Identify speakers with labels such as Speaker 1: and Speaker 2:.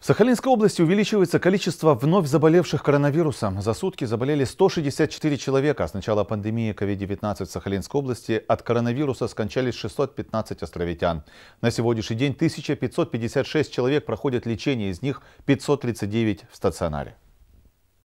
Speaker 1: В Сахалинской области увеличивается количество вновь заболевших коронавирусом. За сутки заболели 164 человека. С начала пандемии COVID-19 в Сахалинской области от коронавируса скончались 615 островитян. На сегодняшний день 1556 человек проходят лечение, из них 539 в стационаре.